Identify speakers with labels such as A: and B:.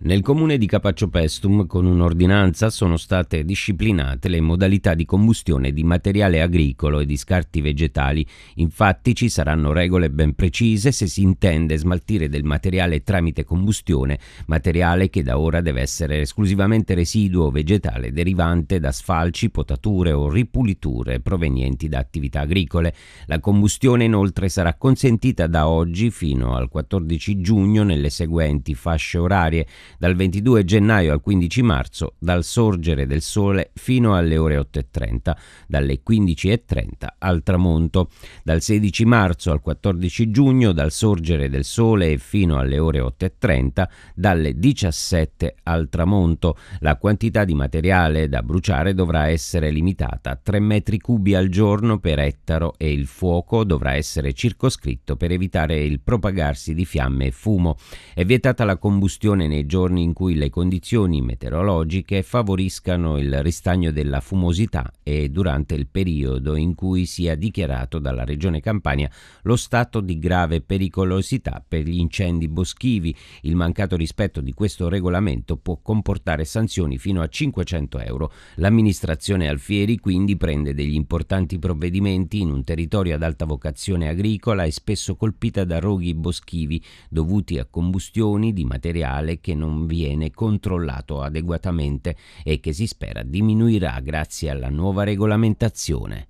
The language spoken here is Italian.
A: Nel comune di Capaccio Pestum, con un'ordinanza, sono state disciplinate le modalità di combustione di materiale agricolo e di scarti vegetali. Infatti ci saranno regole ben precise se si intende smaltire del materiale tramite combustione, materiale che da ora deve essere esclusivamente residuo vegetale derivante da sfalci, potature o ripuliture provenienti da attività agricole. La combustione inoltre sarà consentita da oggi fino al 14 giugno nelle seguenti fasce orarie dal 22 gennaio al 15 marzo, dal sorgere del sole fino alle ore 8.30, dalle 15.30 al tramonto, dal 16 marzo al 14 giugno, dal sorgere del sole fino alle ore 8.30, dalle 17 al tramonto. La quantità di materiale da bruciare dovrà essere limitata a 3 metri cubi al giorno per ettaro e il fuoco dovrà essere circoscritto per evitare il propagarsi di fiamme e fumo. È vietata la combustione nei giorni giorni in cui le condizioni meteorologiche favoriscano il ristagno della fumosità e durante il periodo in cui sia dichiarato dalla Regione Campania lo stato di grave pericolosità per gli incendi boschivi. Il mancato rispetto di questo regolamento può comportare sanzioni fino a 500 euro. L'amministrazione Alfieri quindi prende degli importanti provvedimenti in un territorio ad alta vocazione agricola e spesso colpita da roghi boschivi dovuti a combustioni di materiale che non viene controllato adeguatamente e che si spera diminuirà grazie alla nuova regolamentazione.